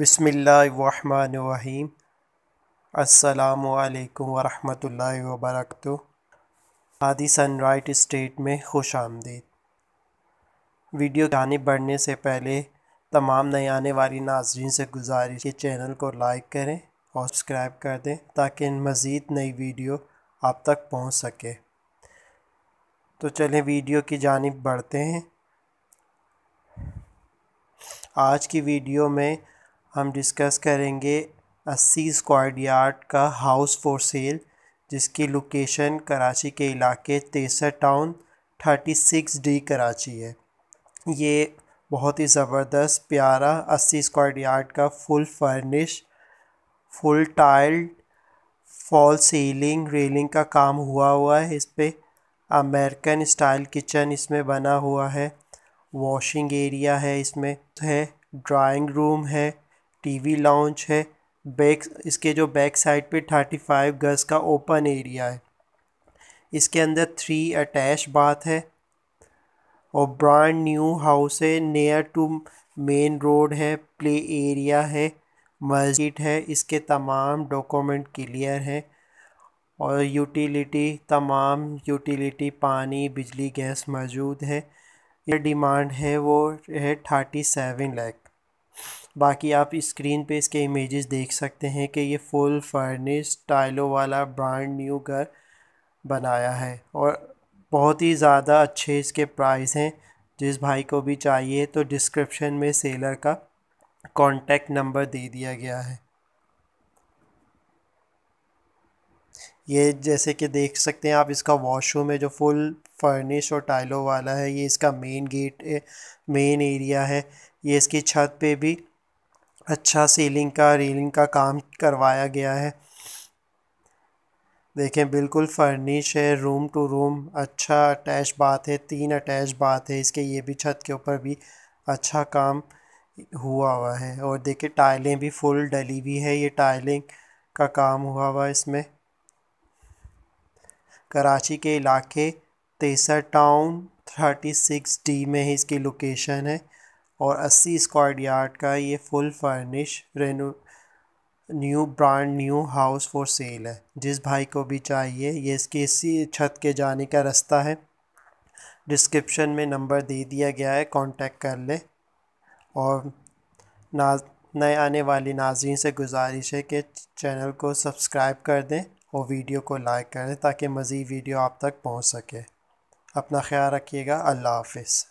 बसमीम् अल्लाम वरहमल वबरक आदि सनराइट स्टेट में खुश आमदीद वीडियो आने बढ़ने से पहले तमाम नए आने वाली नाजरन से गुजारिश के चैनल को लाइक करें और सब्सक्राइब कर दें ताकि मज़ीद नई वीडियो आप तक पहुँच सके तो चलें वीडियो की जानब बढ़ते हैं आज की वीडियो में हम डिस्कस करेंगे अस्सी स्क्वाड यार्ड का हाउस फॉर सेल जिसकी लोकेशन कराची के इलाके Taiser Town thirty six D Karachi है ये बहुत ही ज़बरदस्त प्यारा अस्सी स्क्वाड यार्ड का full furnish full tiled fall ceiling railing का काम हुआ हुआ है इस पर अमेरिकन स्टाइल किचन इसमें बना हुआ है वॉशिंग एरिया है इसमें है ड्राइंग रूम है टीवी लाउंज है बैक इसके जो बैक साइड पे थर्टी फाइव गज़ का ओपन एरिया है इसके अंदर थ्री अटैच बाथ है और ब्रांड न्यू हाउस है नियर टू मेन रोड है प्ले एरिया है मस्जिद है इसके तमाम डॉक्यूमेंट क्लियर हैं और यूटिलिटी तमाम यूटिलिटी पानी बिजली गैस मौजूद है ये डिमांड है वो है थर्टी सेवन लैख बाकी आप स्क्रीन पे इसके इमेजेस देख सकते हैं कि ये फुल फर्निश टाइलों वाला ब्रांड न्यू घर बनाया है और बहुत ही ज़्यादा अच्छे इसके प्राइस हैं जिस भाई को भी चाहिए तो डिस्क्रिप्शन में सेलर का कॉन्टेक्ट नंबर दे दिया गया है ये जैसे कि देख सकते हैं आप इसका वॉशरूम है जो फुल फर्निश और टाइलों वाला है ये इसका मेन गेट मेन एरिया है ये इसकी छत पे भी अच्छा सीलिंग का रीलिंग का काम करवाया गया है देखें बिल्कुल फर्निश है रूम टू रूम अच्छा अटैच बात है तीन अटैच बाथ है इसके ये भी छत के ऊपर भी अच्छा काम हुआ हुआ है और देखिए टाइलें भी फुल डली हुई है ये टाइलिंग का काम हुआ हुआ है इसमें कराची के इलाके Taiser Town thirty six D में ही इसकी लोकेशन है और 80 स्क्वायर यार्ड का ये full furnish reno new brand new house for sale है जिस भाई को भी चाहिए ये इसके इसी छत के जाने का रास्ता है डिस्क्रिप्शन में नंबर दे दिया गया है कांटेक्ट कर ले और ना नए आने वाली नाजरन से गुजारिश है कि चैनल को सब्सक्राइब कर दें और वीडियो को लाइक करें ताकि मज़ीद वीडियो आप तक पहुंच सके अपना ख्याल रखिएगा अल्लाह हाफिज़